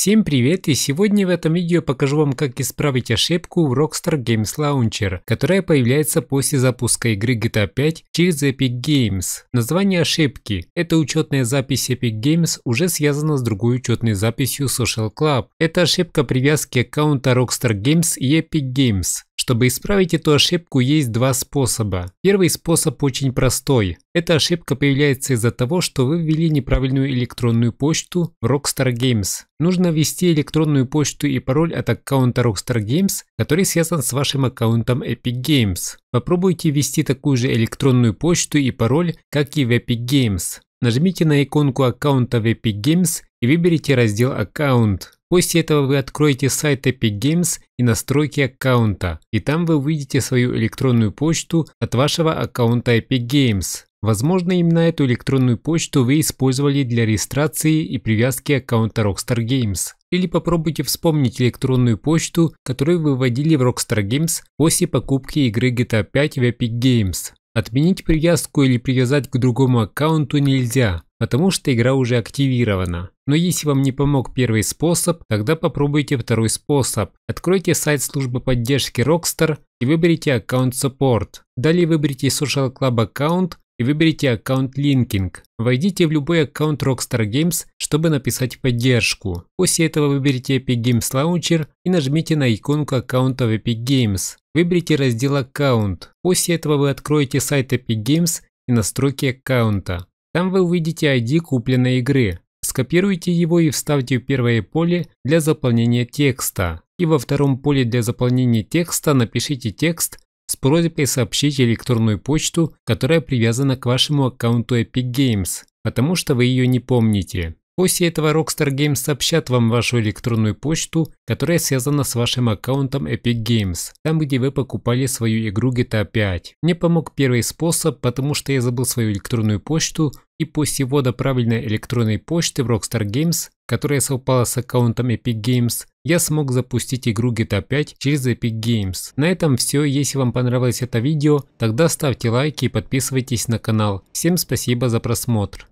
Всем привет и сегодня в этом видео покажу вам как исправить ошибку в Rockstar Games Launcher, которая появляется после запуска игры GTA 5 через Epic Games. Название ошибки – это учетная запись Epic Games уже связана с другой учетной записью Social Club. Это ошибка привязки аккаунта Rockstar Games и Epic Games. Чтобы исправить эту ошибку есть два способа. Первый способ очень простой. Эта ошибка появляется из-за того, что вы ввели неправильную электронную почту в Rockstar Games. Нужно ввести электронную почту и пароль от аккаунта Rockstar Games, который связан с вашим аккаунтом Epic Games. Попробуйте ввести такую же электронную почту и пароль, как и в Epic Games. Нажмите на иконку аккаунта в Epic Games и выберите раздел «Аккаунт». После этого вы откроете сайт Epic Games и настройки аккаунта, и там вы увидите свою электронную почту от вашего аккаунта Epic Games. Возможно, именно эту электронную почту вы использовали для регистрации и привязки аккаунта Rockstar Games. Или попробуйте вспомнить электронную почту, которую вы вводили в Rockstar Games после покупки игры GTA 5 в Epic Games. Отменить привязку или привязать к другому аккаунту нельзя, потому что игра уже активирована. Но если вам не помог первый способ, тогда попробуйте второй способ. Откройте сайт службы поддержки Rockstar и выберите аккаунт Support. Далее выберите Social Club аккаунт и выберите аккаунт Linking. Войдите в любой аккаунт Rockstar Games, чтобы написать поддержку. После этого выберите Epic Games Launcher и нажмите на иконку аккаунта в Epic Games. Выберите раздел «Аккаунт». После этого вы откроете сайт Epic Games и настройки аккаунта. Там вы увидите ID купленной игры. Скопируйте его и вставьте в первое поле для заполнения текста. И во втором поле для заполнения текста напишите текст, с просьбой сообщить электронную почту, которая привязана к вашему аккаунту Epic Games, потому что вы ее не помните. После этого Rockstar Games сообщат вам вашу электронную почту, которая связана с вашим аккаунтом Epic Games, там где вы покупали свою игру GTA 5. Мне помог первый способ, потому что я забыл свою электронную почту, и после ввода правильной электронной почты в Rockstar Games которая совпала с аккаунтом Epic Games, я смог запустить игру GTA 5 через Epic Games. На этом все. Если вам понравилось это видео, тогда ставьте лайки и подписывайтесь на канал. Всем спасибо за просмотр.